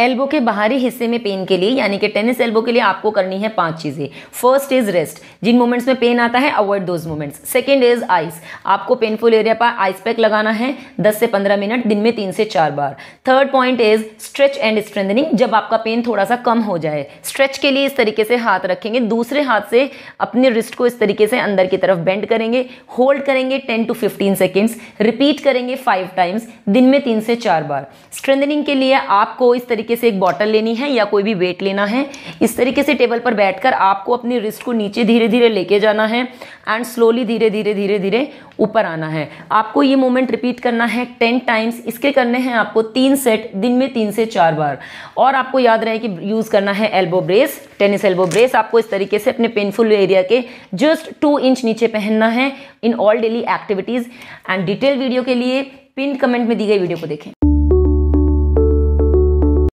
elbow के बाहरी हिस्से में पेन के लिए यानी कि टेनिस एल्बो के लिए आपको करनी है पांच चीज़ें फर्स्ट इज रेस्ट जिन मोमेंट्स में पेन आता है avoid those moments second is ice आपको पेनफुल एरिया पर आइस पैक लगाना है दस से पंद्रह मिनट दिन में तीन से चार बार third point is stretch and strengthening जब आपका पेन थोड़ा सा कम हो जाए स्ट्रेच के लिए इस तरीके से हाथ रखेंगे दूसरे हाथ से अपने रिस्ट को इस तरीके से अंदर की तरफ बेंड करेंगे होल्ड करेंगे ten to fifteen seconds repeat करेंगे फाइव टाइम्स दिन में तीन से चार बार स्ट्रेंथनिंग के लिए आपको इस तरीके तरीके से एक बॉटल लेनी है या कोई भी वेट लेना है इस तरीके से टेबल पर बैठकर आपको अपनी रिस्ट को नीचे धीरे धीरे लेके जाना है एंड स्लोली धीरे धीरे धीरे धीरे ऊपर आना है आपको ये मूवमेंट रिपीट करना है टेन टाइम्स इसके करने हैं आपको तीन सेट दिन में तीन से चार बार और आपको याद रहे कि यूज़ करना है elbow brace tennis elbow brace आपको इस तरीके से अपने पेनफुल एरिया के जस्ट टू इंच नीचे पहनना है in all daily activities and detail video के लिए पिन कमेंट में दी गई वीडियो को देखें